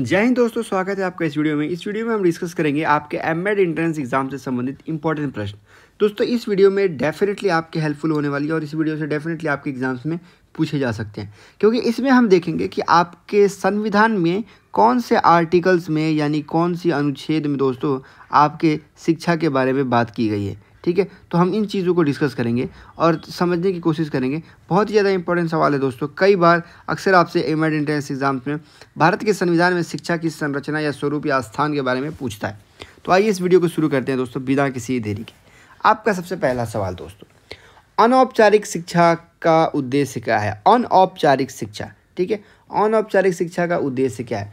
जय हिंद दोस्तों स्वागत है आपका इस वीडियो में इस वीडियो में हम डिस्कस करेंगे आपके एम एड एंट्रेंस एग्जाम से संबंधित इंपॉर्टेंट प्रश्न दोस्तों इस वीडियो में डेफिनेटली आपके हेल्पफुल होने वाली है और इस वीडियो से डेफिनेटली आपके एग्जाम्स में पूछे जा सकते हैं क्योंकि इसमें हम देखेंगे कि आपके संविधान में कौन से आर्टिकल्स में यानी कौन सी अनुच्छेद में दोस्तों आपके शिक्षा के बारे में बात की गई है ठीक है तो हम इन चीज़ों को डिस्कस करेंगे और समझने की कोशिश करेंगे बहुत ही ज़्यादा इंपॉर्टेंट सवाल है दोस्तों कई बार अक्सर आपसे एम एड एंट्रेंस एग्जाम्स में भारत के संविधान में शिक्षा की संरचना या स्वरूप या स्थान के बारे में पूछता है तो आइए इस वीडियो को शुरू करते हैं दोस्तों बिना किसी देरी के आपका सबसे पहला सवाल दोस्तों अनौपचारिक शिक्षा का उद्देश्य क्या है अनौपचारिक शिक्षा ठीक है अनौपचारिक शिक्षा का उद्देश्य क्या है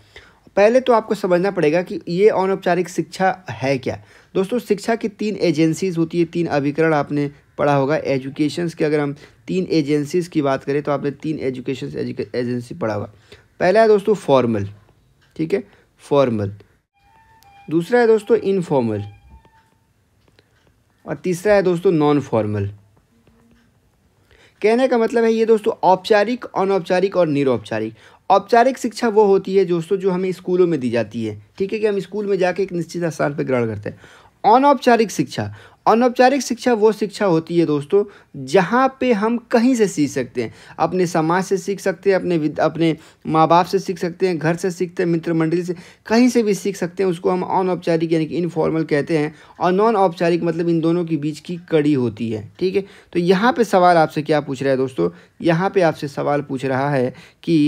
पहले तो आपको समझना पड़ेगा कि ये अनौपचारिक शिक्षा है क्या दोस्तों शिक्षा की तीन एजेंसीज़ होती है तीन अभिकरण आपने पढ़ा होगा एजुकेशंस की अगर हम तीन एजेंसीज़ की बात करें तो आपने तीन एजुकेशन एजेंसी पढ़ा होगा पहला है दोस्तों फॉर्मल ठीक है फॉर्मल दूसरा है दोस्तों इनफॉर्मल और तीसरा है दोस्तों नॉन फॉर्मल कहने का मतलब है ये दोस्तों औपचारिक अनौपचारिक और निरौपचारिक औपचारिक शिक्षा वो होती है दोस्तों जो हमें स्कूलों में दी जाती है ठीक है कि हम स्कूल में जाके एक निश्चित स्थान पर ग्रहण करते हैं अनौपचारिक शिक्षा अनौपचारिक शिक्षा वो शिक्षा होती है दोस्तों जहाँ पे हम कहीं से सीख सकते हैं अपने समाज से सीख सकते हैं अपने अपने माँ बाप से सीख सकते हैं घर से सीखते हैं मित्र मंडली से कहीं से भी सीख सकते हैं उसको हम अनौपचारिक यानी कि इनफॉर्मल कहते हैं और नॉन औपचारिक मतलब इन दोनों के बीच की कड़ी होती है ठीक है तो यहाँ पर सवाल आपसे क्या पूछ रहा है दोस्तों यहाँ पर आपसे सवाल पूछ रहा है कि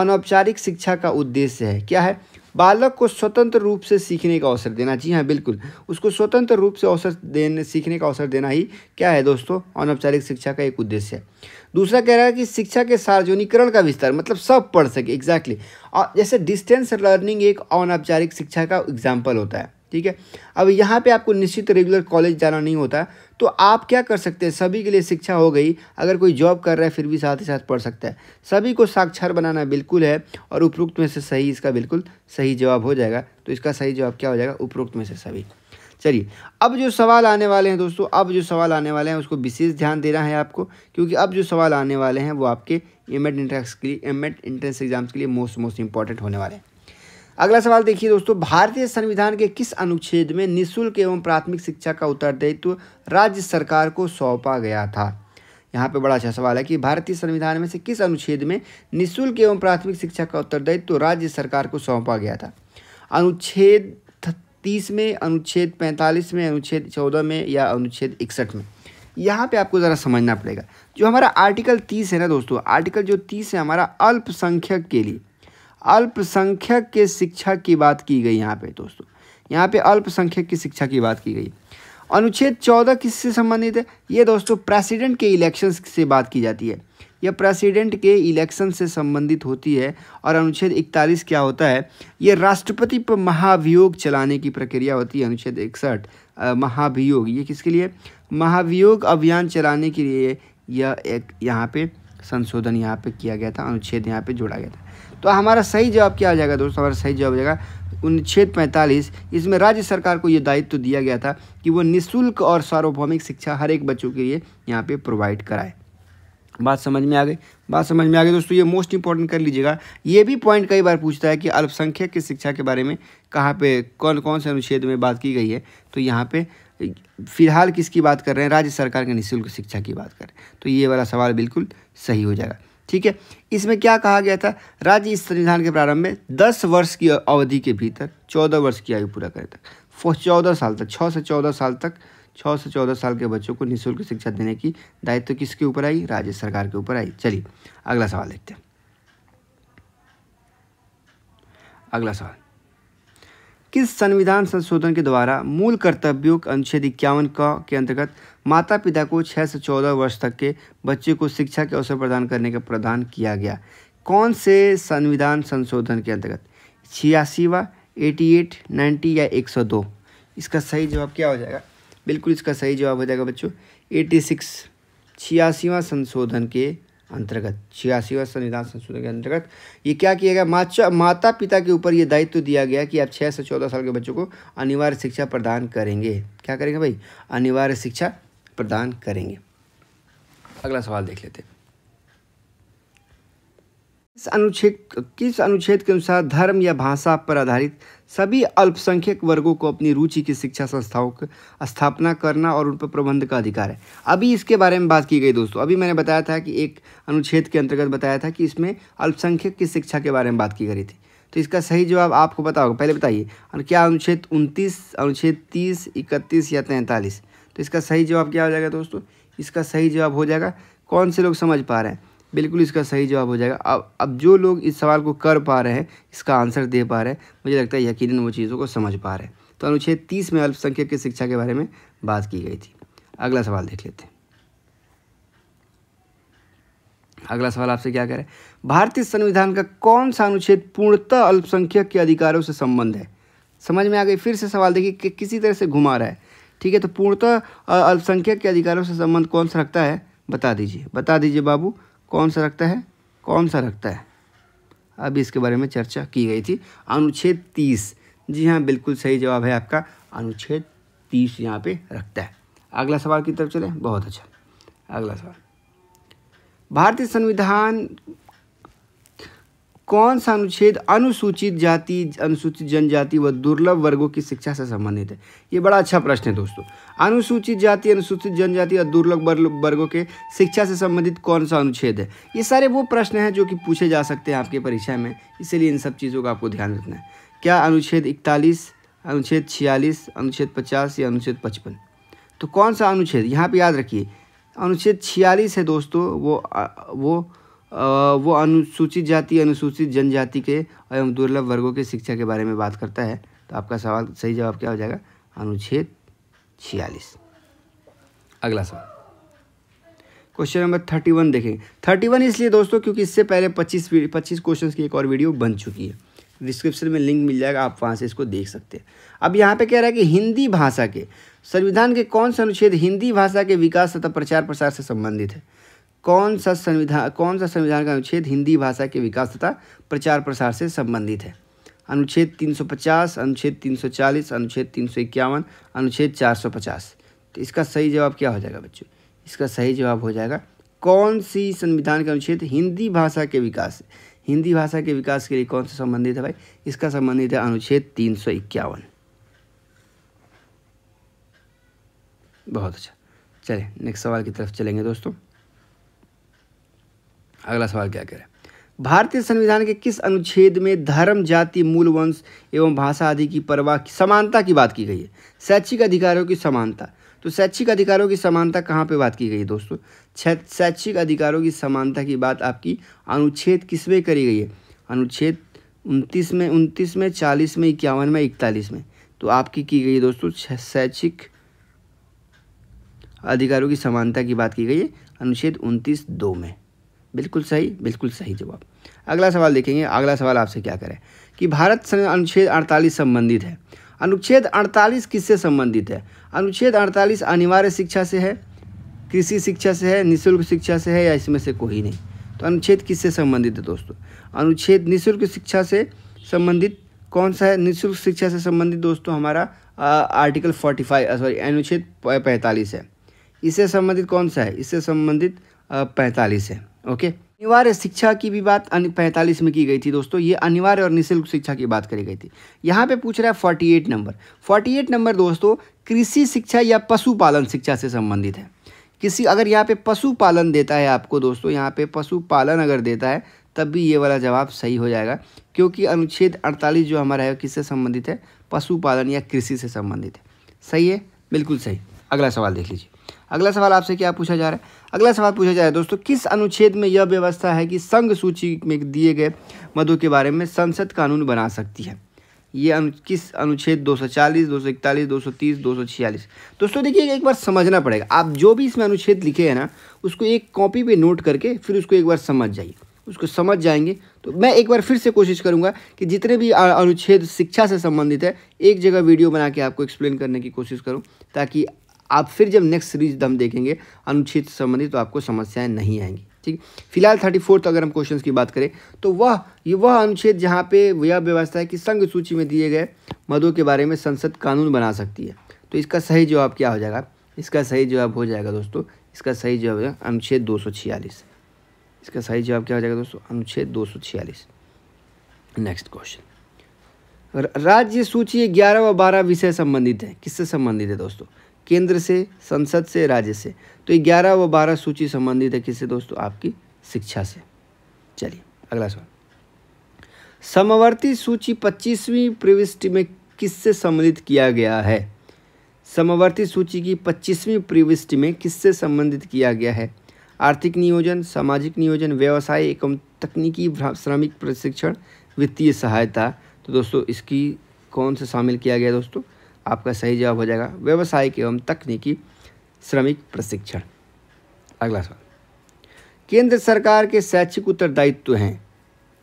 अनौपचारिक शिक्षा का उद्देश्य है क्या है बालक को स्वतंत्र रूप से सीखने का अवसर देना जी हाँ बिल्कुल उसको स्वतंत्र रूप से अवसर देने सीखने का अवसर देना ही क्या है दोस्तों अनौपचारिक शिक्षा का एक उद्देश्य है दूसरा कह रहा है कि शिक्षा के सार्वजनिकरण का विस्तार मतलब सब पढ़ सके एग्जैक्टली exactly. जैसे डिस्टेंस लर्निंग एक अनौपचारिक शिक्षा का एग्जाम्पल होता है ठीक है अब यहाँ पे आपको निश्चित रेगुलर कॉलेज जाना नहीं होता तो आप क्या कर सकते हैं सभी के लिए शिक्षा हो गई अगर कोई जॉब कर रहा है फिर भी साथ ही साथ पढ़ सकता है सभी को साक्षर बनाना बिल्कुल है और उपरोक्त में से सही इसका बिल्कुल सही जवाब हो जाएगा तो इसका सही जवाब क्या हो जाएगा उपरोक्त में से सभी चलिए अब जो सवाल आने वाले हैं दोस्तों अब जो सवाल आने वाले हैं उसको विशेष ध्यान देना है आपको क्योंकि अब जो सवाल आने वाले हैं वो आपके एम एड इंट्रेंस के लिए एम एड इंट्रेंस एग्जाम्स के लिए मोस्ट मोस्ट इंपॉर्टेंट होने वाले हैं अगला सवाल देखिए दोस्तों भारतीय संविधान के किस अनुच्छेद में निःशुल्क एवं प्राथमिक शिक्षा का उत्तरदायित्व राज्य सरकार को सौंपा गया था यहाँ पे बड़ा अच्छा सवाल है कि भारतीय संविधान में से किस अनुच्छेद में निःशुल्क एवं प्राथमिक शिक्षा का उत्तरदायित्व राज्य सरकार को सौंपा गया था अनुच्छेद तीस में अनुच्छेद पैंतालीस में अनुच्छेद चौदह में या अनुच्छेद इकसठ में यहाँ पे आपको ज़रा समझना पड़ेगा जो हमारा आर्टिकल तीस है ना दोस्तों आर्टिकल जो तीस है हमारा अल्पसंख्यक के लिए अल्पसंख्यक के शिक्षा की बात की गई यहाँ पे दोस्तों यहाँ पे अल्पसंख्यक की शिक्षा की बात की गई अनुच्छेद चौदह किससे संबंधित है ये दोस्तों प्रेसिडेंट के इलेक्शन से बात की जाती है यह प्रेसिडेंट के इलेक्शन से संबंधित होती है और अनुच्छेद इकतालीस क्या होता है ये राष्ट्रपति पर महाभियोग चलाने की प्रक्रिया होती है अनुच्छेद इकसठ महाभियोग ये किसके लिए महाभियोग अभियान चलाने के लिए यह एक यहाँ पे संशोधन यहाँ पे किया गया था अनुच्छेद यहाँ पे जोड़ा गया था तो हमारा सही जवाब क्या हो जाएगा दोस्तों हमारा सही जवाब हो जाएगा अनुच्छेद पैंतालीस इसमें राज्य सरकार को ये दायित्व तो दिया गया था कि वो निःशुल्क और सार्वभौमिक शिक्षा हर एक बच्चों के लिए यहाँ पे प्रोवाइड कराए बात समझ में आ गई बात समझ में आ गई दोस्तों ये मोस्ट इंपॉर्टेंट कर लीजिएगा ये भी पॉइंट कई बार पूछता है कि अल्पसंख्यक की शिक्षा के बारे में कहाँ पे कौन कौन से अनुच्छेद में बात की गई है तो यहाँ पे फिलहाल किसकी बात कर रहे हैं राज्य सरकार के निःशुल्क शिक्षा की बात कर रहे हैं तो ये वाला सवाल बिल्कुल सही हो जाएगा ठीक है इसमें क्या कहा गया था राज्य इस संविधान के प्रारंभ में दस वर्ष की अवधि के भीतर चौदह वर्ष की आयु पूरा करे तक चौदह साल तक छः से चौदह साल तक छः से चौदह साल के बच्चों को निःशुल्क शिक्षा देने की दायित्व तो किसके ऊपर आई राज्य सरकार के ऊपर आई चलिए अगला सवाल देखते हैं अगला सवाल किस संविधान संशोधन के द्वारा मूल कर्तव्यों के अनुच्छेद इक्यावन क के अंतर्गत माता पिता को छः से चौदह वर्ष तक के बच्चे को शिक्षा के अवसर प्रदान करने का प्रदान किया गया कौन से संविधान संशोधन के अंतर्गत छियासीवा एटी एट नाइन्टी या एक सौ दो इसका सही जवाब क्या हो जाएगा बिल्कुल इसका सही जवाब हो जाएगा बच्चों एटी सिक्स छियासीवा संशोधन के अंतर्गत छियासीवा संविधान संशोधन के अंतर्गत ये क्या किया गया माचा माता पिता के ऊपर ये दायित्व तो दिया गया कि आप छः से चौदह साल के बच्चों को अनिवार्य शिक्षा प्रदान करेंगे क्या करेंगे भाई अनिवार्य शिक्षा प्रदान करेंगे अगला सवाल देख लेते हैं इस अनुच्छेद किस अनुच्छेद के अनुसार धर्म या भाषा पर आधारित सभी अल्पसंख्यक वर्गों को अपनी रुचि की शिक्षा संस्थाओं की स्थापना करना और उन पर प्रबंध का अधिकार है अभी इसके बारे में बात की गई दोस्तों अभी मैंने बताया था कि एक अनुच्छेद के अंतर्गत बताया था कि इसमें अल्पसंख्यक की शिक्षा के बारे में बात की गई थी तो इसका सही जवाब आपको पता होगा पहले बताइए क्या अनुच्छेद उनतीस अनुच्छेद तीस इकतीस या तैंतालीस तो इसका सही जवाब क्या हो जाएगा दोस्तों इसका सही जवाब हो जाएगा कौन से लोग समझ पा रहे हैं बिल्कुल इसका सही जवाब हो जाएगा अब अब जो लोग इस सवाल को कर पा रहे हैं इसका आंसर दे पा रहे हैं मुझे लगता है यकीनन वो चीज़ों को समझ पा रहे हैं तो अनुच्छेद तीस में अल्पसंख्यक की शिक्षा के बारे में बात की गई थी अगला सवाल देख लेते हैं अगला सवाल आपसे क्या करें भारतीय संविधान का कौन सा अनुच्छेद पूर्णतः अल्पसंख्यक के अधिकारों से संबंध है समझ में आ गई फिर से सवाल देखिए कि किसी तरह से घुमा रहा है ठीक है तो पूर्णतः अल्पसंख्यक के अधिकारों से संबंध कौन सा रखता है बता दीजिए बता दीजिए बाबू कौन सा रखता है कौन सा रखता है अभी इसके बारे में चर्चा की गई थी अनुच्छेद तीस जी हाँ बिल्कुल सही जवाब है आपका अनुच्छेद तीस यहाँ पे रखता है अगला सवाल की तरफ चले बहुत अच्छा अगला सवाल भारतीय संविधान कौन सा अनुच्छेद अनुसूचित जाति अनुसूचित जनजाति व दुर्लभ वर्गों की शिक्षा से संबंधित है ये बड़ा अच्छा प्रश्न है दोस्तों अनुसूचित जाति अनुसूचित जनजाति और दुर्लभ वर्गों के शिक्षा से संबंधित कौन सा अनुच्छेद है ये सारे वो प्रश्न हैं जो कि पूछे जा सकते हैं आपके परीक्षा में इसीलिए इन सब चीज़ों का आपको ध्यान रखना है क्या अनुच्छेद इकतालीस अनुच्छेद छियालीस अनुच्छेद पचास या अनुच्छेद पचपन तो कौन सा अनुच्छेद यहाँ पर याद रखिए अनुच्छेद छियालीस है दोस्तों वो वो वो अनुसूचित जाति अनुसूचित जनजाति के एवं दुर्लभ वर्गों के शिक्षा के बारे में बात करता है तो आपका सवाल सही जवाब क्या हो जाएगा अनुच्छेद छियालीस अगला सवाल क्वेश्चन नंबर थर्टी वन देखें थर्टी वन इसलिए दोस्तों क्योंकि इससे पहले पच्चीस पच्चीस क्वेश्चन की एक और वीडियो बन चुकी है डिस्क्रिप्शन में लिंक मिल जाएगा आप वहाँ से इसको देख सकते हैं अब यहाँ पे कह रहा है कि हिंदी भाषा के संविधान के कौन से अनुच्छेद हिंदी भाषा के विकास तथा प्रचार प्रसार से संबंधित है कौन सा संविधान कौन सा संविधान का अनुच्छेद हिंदी भाषा के विकास तथा प्रचार प्रसार से संबंधित है अनुच्छेद 350, अनुच्छेद 340, अनुच्छेद तीन अनुच्छेद 450। तो इसका सही जवाब क्या हो जाएगा बच्चों इसका सही जवाब हो जाएगा कौन सी संविधान का अनुच्छेद हिंदी भाषा के विकास हिंदी भाषा के विकास के लिए कौन सा संबंधित है भाई इसका संबंधित है अनुच्छेद तीन सौ इक्यावन बहुत अच्छा चले नेक्स्ट सवाल की तरफ चलेंगे दोस्तों अगला सवाल क्या करें भारतीय संविधान के किस अनुच्छेद में धर्म जाति मूल वंश एवं भाषा आदि की परवाह की समानता की बात की गई है शैक्षिक अधिकारों की समानता तो शैक्षिक अधिकारों की समानता कहाँ पे बात की गई है दोस्तों शैक्षिक अधिकारों की समानता की बात आपकी अनुच्छेद किस में करी गई है अनुच्छेद उनतीस में उनतीस में चालीस में इक्यावन में इकतालीस में तो आपकी की गई दोस्तों शैक्षिक अधिकारों की समानता की बात की गई है अनुच्छेद उनतीस दो में बिल्कुल सही बिल्कुल सही जवाब अगला सवाल देखेंगे अगला सवाल आपसे क्या करें कि भारत अनुच्छेद अड़तालीस संबंधित है अनुच्छेद 48 किससे संबंधित है अनुच्छेद 48 अनिवार्य शिक्षा से है कृषि शिक्षा से है निःशुल्क शिक्षा से है या इसमें से कोई नहीं तो अनुच्छेद किससे संबंधित है दोस्तों अनुच्छेद निःशुल्क शिक्षा से संबंधित कौन सा है निःशुल्क शिक्षा से संबंधित दोस्तों हमारा आ, आर्टिकल फाइव सॉरी अनुच्छेद पैंतालीस है इससे संबंधित कौन सा है इससे संबंधित पैंतालीस है ओके अनिवार्य शिक्षा की भी बात पैंतालीस में की गई थी दोस्तों ये अनिवार्य और निःशुल्क शिक्षा की बात करी गई थी यहाँ पे पूछ रहा है forty eight number forty eight number दोस्तों कृषि शिक्षा या पशुपालन शिक्षा से संबंधित है किसी अगर यहाँ पे पशुपालन देता है आपको दोस्तों यहाँ पे पशुपालन अगर देता है तब भी ये वाला जवाब सही हो जाएगा क्योंकि अनुच्छेद अड़तालीस जो हमारा है किससे संबंधित है पशुपालन या कृषि से संबंधित है सही है बिल्कुल सही अगला सवाल देख लीजिए अगला सवाल आपसे क्या पूछा जा रहा है अगला सवाल पूछा जा रहा है दोस्तों किस अनुच्छेद में यह व्यवस्था है कि संघ सूची में दिए गए मदों के बारे में संसद कानून बना सकती है ये अनु, किस अनुच्छेद 240, 241, 230, 246 दोस्तों देखिए एक बार समझना पड़ेगा आप जो भी इसमें अनुच्छेद लिखे हैं ना उसको एक कॉपी पे नोट करके फिर उसको एक बार समझ जाइए उसको समझ जाएंगे तो मैं एक बार फिर से कोशिश करूंगा कि जितने भी अनुच्छेद शिक्षा से संबंधित है एक जगह वीडियो बना के आपको एक्सप्लेन करने की कोशिश करूँ ताकि आप फिर जब नेक्स्ट सीरीज हम देखेंगे अनुच्छेद संबंधित तो आपको समस्याएं नहीं आएंगी ठीक फिलहाल थर्टी फोर्थ अगर हम क्वेश्चंस की बात करें तो वह ये वह अनुच्छेद जहाँ पे यह व्यवस्था है कि संघ सूची में दिए गए मदों के बारे में संसद कानून बना सकती है तो इसका सही जवाब क्या हो जाएगा इसका सही जवाब हो जाएगा दोस्तों इसका सही जवाब अनुच्छेद दो इसका सही जवाब क्या हो जाएगा दोस्तों अनुच्छेद दो नेक्स्ट क्वेश्चन राज्य सूची ग्यारह व बारह विषय संबंधित है किससे संबंधित है दोस्तों केंद्र से संसद से राज्य से तो ग्यारह व बारह सूची संबंधित है किससे दोस्तों आपकी शिक्षा से चलिए अगला सवाल समवर्ती सूची पच्चीसवीं प्रविष्टि में किससे संबंधित किया गया है समवर्ती सूची की पच्चीसवीं प्रविष्टि में किससे संबंधित किया गया है आर्थिक नियोजन सामाजिक नियोजन व्यवसाय एवं तकनीकी श्रमिक प्रशिक्षण वित्तीय सहायता तो दोस्तों इसकी कौन से शामिल किया गया दोस्तों आपका सही जवाब हो जाएगा व्यवसायिक एवं तकनीकी श्रमिक प्रशिक्षण अगला सवाल केंद्र सरकार के शैक्षिक उत्तरदायित्व हैं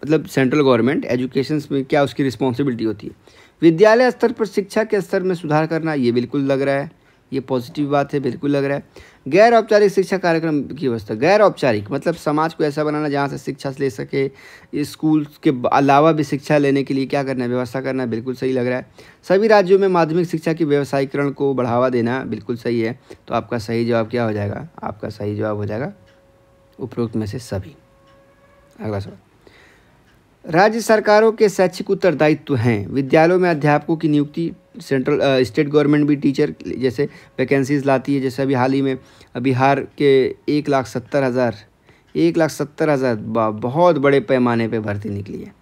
मतलब सेंट्रल गवर्नमेंट एजुकेशन में क्या उसकी रिस्पॉन्सिबिलिटी होती है विद्यालय स्तर पर शिक्षा के स्तर में सुधार करना ये बिल्कुल लग रहा है ये पॉजिटिव बात है बिल्कुल लग रहा है गैर औपचारिक शिक्षा कार्यक्रम की व्यवस्था गैर औपचारिक मतलब समाज को ऐसा बनाना जहाँ से शिक्षा ले सके स्कूल के अलावा भी शिक्षा लेने के लिए क्या करना है व्यवस्था करना बिल्कुल सही लग रहा है सभी राज्यों में माध्यमिक शिक्षा के व्यवसायीकरण को बढ़ावा देना बिल्कुल सही है तो आपका सही जवाब क्या हो जाएगा आपका सही जवाब हो जाएगा उपरोक्त में से सभी अगला सवाल राज्य सरकारों के शैक्षिक उत्तरदायित्व हैं विद्यालयों में अध्यापकों की नियुक्ति सेंट्रल स्टेट गवर्नमेंट भी टीचर जैसे वैकेंसीज लाती है जैसे अभी हाल ही में बिहार के एक लाख सत्तर हज़ार एक लाख सत्तर हज़ार बहुत बड़े पैमाने पर भर्ती निकली है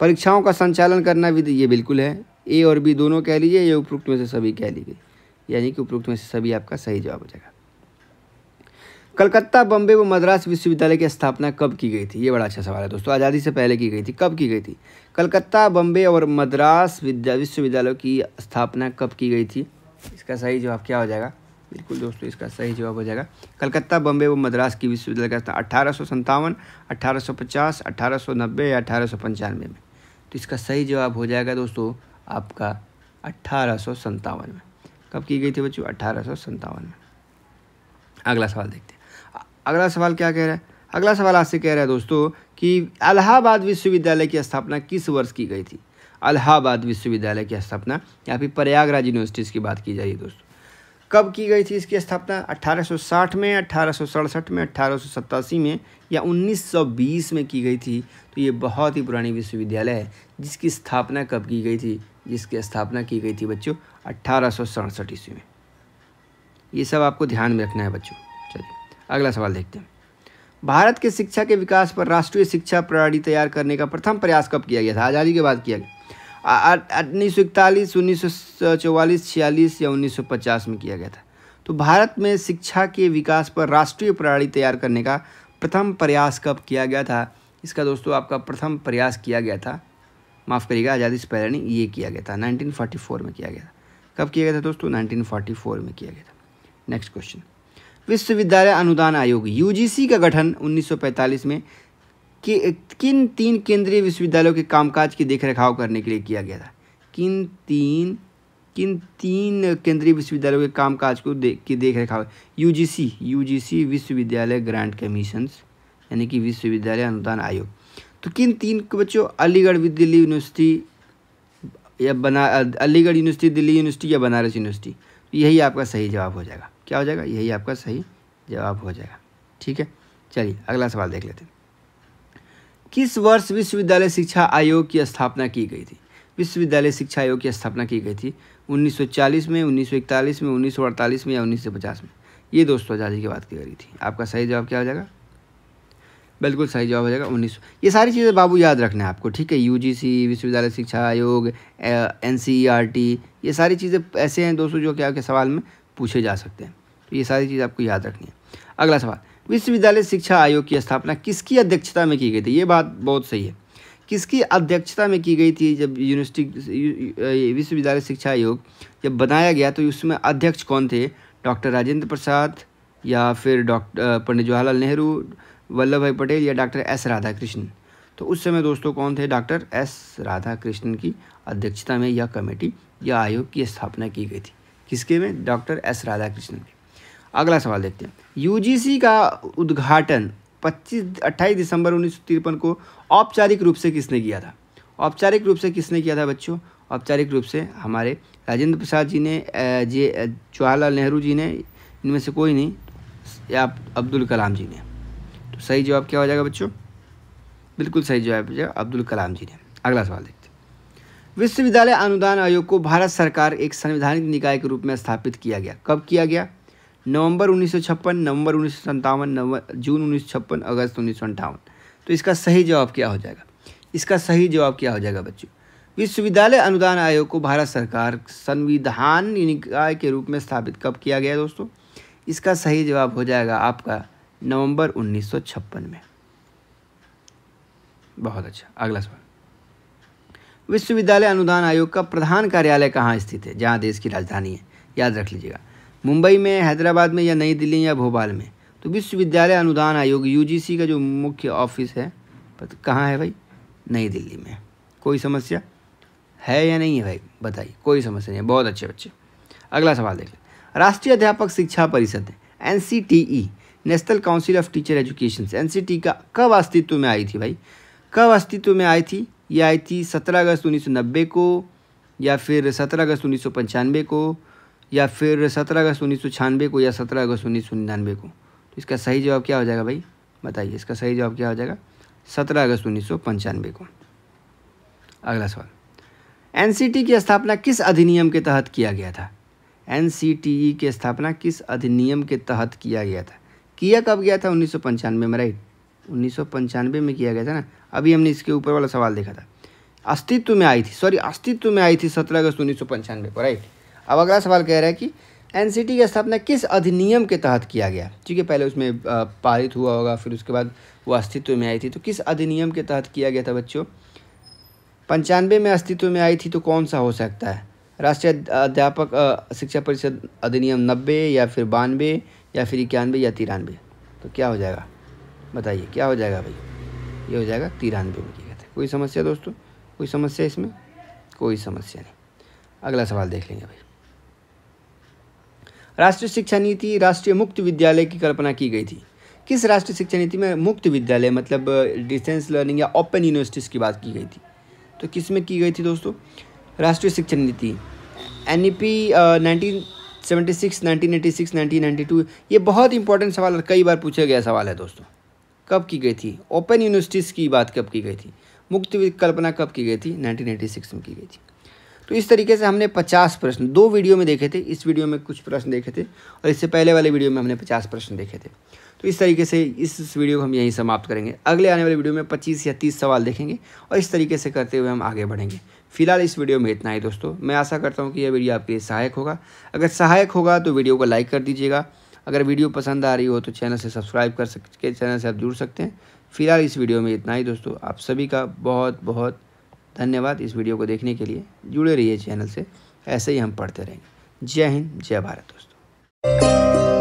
परीक्षाओं का संचालन करना भी ये बिल्कुल है ए और बी दोनों कह लीजिए या उपरोक्त में से सभी कह लीजिए यानी कि उपरोक्त में से सभी आपका सही जवाब हो जाएगा कलकत्ता बम्बे व मद्रास विश्वविद्यालय की स्थापना कब की गई थी ये बड़ा अच्छा सवाल है दोस्तों आज़ादी से पहले की गई थी कब की गई थी कलकत्ता बम्बे और मद्रास विद्या विश्वविद्यालय की स्थापना कब की गई थी इसका सही जवाब क्या हो जाएगा बिल्कुल दोस्तों इसका सही जवाब हो जाएगा कलकत्ता बम्बे व मद्रास की विश्वविद्यालय का स्थान अठारह सौ संतावन सौ पचास सौ नब्बे या अठारह सौ पंचानवे में तो इसका सही जवाब हो जाएगा दोस्तों आपका अठारह सौ में कब की गई थी बच्चों अठारह सौ में अगला सवाल देखते हैं अगला सवाल क्या कह रहा है अगला सवाल आपसे कह रहा है दोस्तों कि अलाहाबाद विश्वविद्यालय की स्थापना किस वर्ष की गई थी अलाहाबाद विश्वविद्यालय की स्थापना या फिर प्रयागराज यूनिवर्सिटीज़ की बात की जाइए दोस्तों कब की गई थी इसकी स्थापना 1860 में अठारह में अठारह में या 1920 में की गई थी तो ये बहुत ही पुरानी विश्वविद्यालय है जिसकी स्थापना कब की गई थी जिसकी स्थापना की गई थी बच्चों अट्ठारह ईस्वी में ये सब आपको ध्यान में रखना है बच्चों चलिए अगला सवाल देखते हैं भारत के शिक्षा के विकास पर राष्ट्रीय शिक्षा प्रणाली तैयार करने का प्रथम प्रयास कब किया गया था आज़ादी के बाद किया गया उन्नीस सौ इकतालीस उन्नीस सौ चौवालीस छियालीस या उन्नीस सौ पचास में किया गया था तो भारत में शिक्षा के विकास पर राष्ट्रीय प्रणाली तैयार करने का प्रथम प्रयास कब किया गया था इसका दोस्तों आपका प्रथम प्रयास किया गया था माफ़ करिएगा आज़ादी से पहले नहीं ये किया गया था 1944 में किया गया था कब किया गया था दोस्तों 1944 में किया गया था नेक्स्ट क्वेश्चन विश्वविद्यालय अनुदान आयोग यू का गठन उन्नीस में कि किन तीन केंद्रीय विश्वविद्यालयों के कामकाज की देखरेखाव करने के लिए किया गया था किन तीन किन तीन केंद्रीय विश्वविद्यालयों के कामकाज को दे, की देखरेखाव जी यूजीसी विश्वविद्यालय ग्रांट कमीशन यानी कि विश्वविद्यालय अनुदान आयोग तो किन तीन के बच्चों अलीगढ़ दिल्ली यूनिवर्सिटी या बना अलीगढ़ यूनिवर्सिटी दिल्ली यूनिवर्सिटी या बनारस यूनिवर्सिटी यही आपका सही जवाब हो जाएगा क्या हो जाएगा यही आपका सही जवाब हो जाएगा ठीक है चलिए अगला सवाल देख लेते हैं किस वर्ष विश्वविद्यालय शिक्षा आयोग की स्थापना की गई थी विश्वविद्यालय शिक्षा आयोग की स्थापना की गई थी 1940 में 1941 में 1948 में या 1950 में ये दोस्तों आज़ादी की बात की गई थी आपका सही जवाब क्या हो जाएगा बिल्कुल सही जवाब हो जाएगा उन्नीस ये सारी चीज़ें बाबू याद रखना है आपको ठीक है यूजीसी विश्वविद्यालय शिक्षा आयोग एन e ये सारी चीज़ें ऐसे हैं दोस्तों जो क्या सवाल में पूछे जा सकते हैं तो ये सारी चीज़ आपको याद रखनी है अगला सवाल विश्वविद्यालय शिक्षा आयोग की स्थापना किसकी अध्यक्षता में की गई थी ये बात बहुत सही है किसकी अध्यक्षता में की गई थी जब यूनिवर्सिटी विश्वविद्यालय शिक्षा आयोग जब बनाया गया तो उसमें अध्यक्ष कौन थे डॉक्टर राजेंद्र प्रसाद या फिर डॉक्टर पंडित जवाहरलाल नेहरू वल्लभ भाई पटेल या डॉक्टर एस राधा कृष्ण तो उस समय दोस्तों कौन थे डॉक्टर एस राधा कृष्ण की अध्यक्षता में यह कमेटी या आयोग की स्थापना की गई थी किसके में डॉक्टर एस राधा कृष्णन के अगला सवाल देखते हैं यूजीसी का उद्घाटन 25 28 दिसंबर उन्नीस को औपचारिक रूप से किसने किया था औपचारिक रूप से किसने किया था बच्चों औपचारिक रूप से हमारे राजेंद्र प्रसाद जी ने जे जवाहरलाल नेहरू जी ने इनमें से कोई नहीं या अब्दुल कलाम जी ने तो सही जवाब क्या हो जाएगा बच्चों बिल्कुल सही जवाब हो जाएगा अब्दुल कलाम जी ने अगला सवाल देखिए विश्वविद्यालय अनुदान आयोग को भारत सरकार एक संवैधानिक निकाय के रूप में स्थापित किया गया कब किया गया नवंबर उन्नीस नवंबर उन्नीस नवंबर जून उन्नीस अगस्त उन्नीस तो इसका सही जवाब क्या हो जाएगा इसका सही जवाब क्या हो जाएगा बच्चों विश्वविद्यालय अनुदान आयोग को भारत सरकार संविधान निकाय के रूप में स्थापित कब किया गया दोस्तों इसका सही जवाब हो जाएगा आपका नवंबर 1956 में बहुत अच्छा अगला सवाल विश्वविद्यालय अनुदान आयोग का प्रधान कार्यालय कहाँ स्थित है जहाँ देश की राजधानी है याद रख लीजिएगा मुंबई में हैदराबाद में या नई दिल्ली या भोपाल में तो विश्वविद्यालय अनुदान आयोग यू का जो मुख्य ऑफिस है कहाँ है भाई नई दिल्ली में कोई समस्या है या नहीं है भाई बताइए कोई समस्या नहीं है बहुत अच्छे बच्चे अगला सवाल देख लें राष्ट्रीय अध्यापक शिक्षा परिषद N national council of teacher education N का कब अस्तित्व में आई थी भाई कब अस्तित्व में आई थी ये आई थी सत्रह अगस्त उन्नीस सौ नब्बे को या फिर सत्रह अगस्त उन्नीस सौ पंचानवे को या फिर सत्रह अगस्त उन्नीस सौ छियानवे को या सत्रह अगस्त उन्नीस सौ निन्यानवे को तो इसका सही जवाब क्या हो जाएगा भाई बताइए इसका सही जवाब क्या हो जाएगा सत्रह अगस्त उन्नीस सौ पंचानवे को अगला सवाल एनसीटी की स्थापना किस अधिनियम के तहत किया गया था एन की स्थापना किस अधिनियम के तहत किया गया था किया कब गया था उन्नीस सौ में राइट उन्नीस में किया गया था ना अभी हमने इसके ऊपर वाला सवाल देखा था अस्तित्व में आई थी सॉरी अस्तित्व में आई थी सत्रह अगस्त उन्नीस सौ पंचानवे को राइट अब अगला सवाल कह रहा है कि एन की स्थापना किस अधिनियम के तहत किया गया ठीक है पहले उसमें पारित हुआ होगा फिर उसके बाद वो अस्तित्व में आई थी तो किस अधिनियम के तहत किया गया था बच्चों पंचानवे में अस्तित्व में आई थी तो कौन सा हो सकता है राष्ट्रीय अध्यापक शिक्षा परिषद अधिनियम नब्बे या फिर बानवे या फिर इक्यानवे या तिरानवे तो क्या हो जाएगा बताइए क्या हो जाएगा भाई ये हो जाएगा तिरानवे था कोई समस्या दोस्तों कोई समस्या इसमें कोई समस्या नहीं अगला सवाल देख लेंगे भाई राष्ट्रीय शिक्षा नीति राष्ट्रीय मुक्त विद्यालय की कल्पना की गई थी किस राष्ट्रीय शिक्षा नीति में मुक्त विद्यालय मतलब डिस्टेंस लर्निंग या ओपन यूनिवर्सिटीज़ की बात की गई थी तो किस में की गई थी दोस्तों राष्ट्रीय शिक्षा नीति N E P nineteen seventy six nineteen eighty six nineteen two ये बहुत इंपॉर्टेंट सवाल और कई बार पूछा गया सवाल है दोस्तों कब की गई थी ओपन यूनिवर्सिटीज़ की बात कब की गई थी मुक्त कल्पना कब की गई थी 1986 में की गई थी तो इस तरीके से हमने 50 प्रश्न दो वीडियो में देखे थे इस वीडियो में कुछ प्रश्न देखे थे और इससे पहले वाले वीडियो में हमने 50 प्रश्न देखे थे तो इस तरीके से इस वीडियो को हम यहीं समाप्त करेंगे अगले आने वाले वीडियो में 25 या 30 सवाल देखेंगे और इस तरीके से करते हुए हम आगे बढ़ेंगे फिलहाल इस वीडियो में इतना ही दोस्तों मैं आशा करता हूँ कि यह वीडियो आपके लिए सहायक होगा अगर सहायक होगा तो वीडियो को लाइक कर दीजिएगा अगर वीडियो पसंद आ रही हो तो चैनल से सब्सक्राइब कर सकते चैनल से आप जुड़ सकते हैं फिलहाल इस वीडियो में इतना ही दोस्तों आप सभी का बहुत बहुत धन्यवाद इस वीडियो को देखने के लिए जुड़े रहिए चैनल से ऐसे ही हम पढ़ते रहेंगे जय हिंद जय भारत दोस्तों